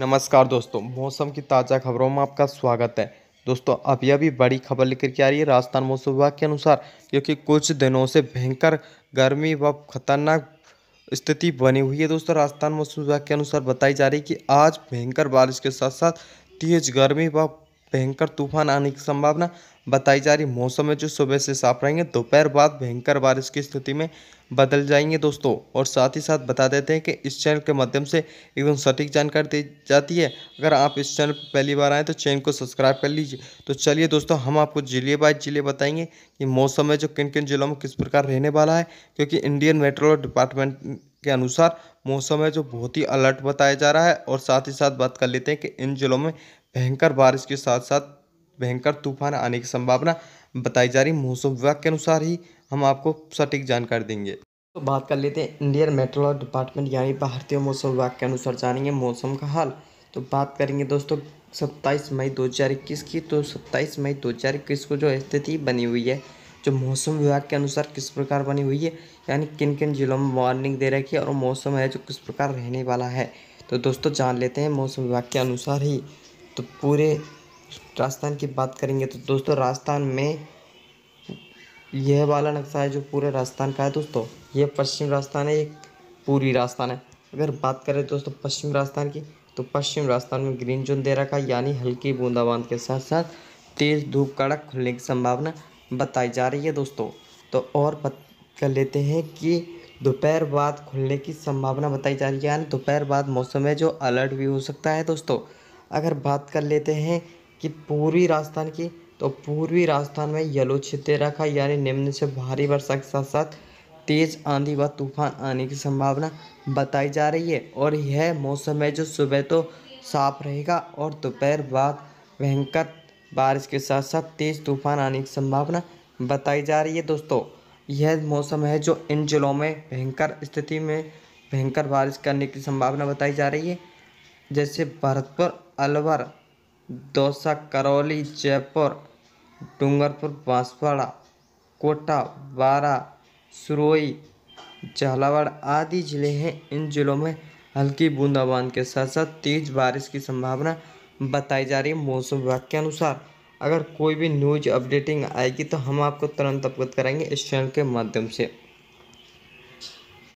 नमस्कार दोस्तों मौसम की ताज़ा खबरों में आपका स्वागत है दोस्तों अभी अभी बड़ी खबर लेकर के आ रही है राजस्थान मौसम विभाग के अनुसार क्योंकि कुछ दिनों से भयंकर गर्मी व खतरनाक स्थिति बनी हुई है दोस्तों राजस्थान मौसम विभाग के अनुसार बताई जा रही है कि आज भयंकर बारिश के साथ साथ तेज गर्मी व भयंकर तूफान आने की संभावना बताई जा रही मौसम है जो सुबह से साफ रहेंगे दोपहर बाद भयंकर बारिश की स्थिति में बदल जाएंगे दोस्तों और साथ ही साथ बता देते हैं कि इस चैनल के माध्यम से एकदम सटीक जानकारी दी जाती है अगर आप इस चैनल पर पहली बार आएँ तो चैनल को सब्सक्राइब कर लीजिए तो चलिए दोस्तों हम आपको जिले बाय जिले बताएंगे कि मौसम है जो किन किन जिलों में किस प्रकार रहने वाला है क्योंकि इंडियन मेट्रोलॉजी डिपार्टमेंट के अनुसार मौसम है जो बहुत ही अलर्ट बताया जा रहा है और साथ ही साथ बात कर लेते हैं कि इन जिलों में भयंकर बारिश के साथ साथ भयंकर तूफान आने की संभावना बताई जा रही मौसम विभाग के अनुसार ही हम आपको सटीक जानकारी देंगे तो बात कर लेते हैं इंडियन मेट्रोलॉजी डिपार्टमेंट यानी भारतीय मौसम विभाग के अनुसार जानेंगे मौसम का हाल तो बात करेंगे दोस्तों 27 मई 2021 की तो 27 मई 2021 को जो स्थिति बनी हुई है जो मौसम विभाग के अनुसार किस प्रकार बनी हुई है यानी किन किन जिलों में वार्निंग दे रखी है और मौसम है जो किस प्रकार रहने वाला है तो दोस्तों जान लेते हैं मौसम विभाग के अनुसार ही तो पूरे राजस्थान की बात करेंगे तो दोस्तों राजस्थान में यह वाला नक्शा है जो पूरे राजस्थान का है दोस्तों यह पश्चिम राजस्थान है ये पूरी राजस्थान है अगर बात करें दोस्तों पश्चिम राजस्थान की तो पश्चिम राजस्थान में ग्रीन जोन दे रखा है यानी हल्की बूंदाबांद के साथ साथ तेज़ धूप कड़क खुलने की संभावना बताई जा रही है दोस्तों तो और कर लेते हैं कि दोपहर बाद खुलने की संभावना बताई जा रही है यानी दोपहर बाद मौसम है जो अलर्ट भी हो सकता है दोस्तों अगर बात कर लेते हैं कि पूर्वी राजस्थान की तो पूर्वी राजस्थान में येलो छिते रखा यानी निम्न से भारी वर्षा के साथ साथ तेज आंधी व तूफान आने की संभावना बताई जा रही है और यह मौसम है जो सुबह तो साफ रहेगा और दोपहर बाद भयंकर बारिश के साथ साथ तेज तूफान आने की संभावना बताई जा रही है दोस्तों यह मौसम है जो इन जिलों में भयंकर स्थिति में भयंकर बारिश करने की संभावना बताई जा रही है जैसे भरतपुर अलवर दौसा करौली जयपुर डूंगरपुर बांसवाड़ा कोटा बारा सुरोई झालावाड़ आदि ज़िले हैं इन ज़िलों में हल्की बूंदाबांदी के साथ साथ तेज़ बारिश की संभावना बताई जा रही है मौसम विभाग के अनुसार अगर कोई भी न्यूज अपडेटिंग आएगी तो हम आपको तुरंत अवगत कराएंगे इस चैनल के माध्यम से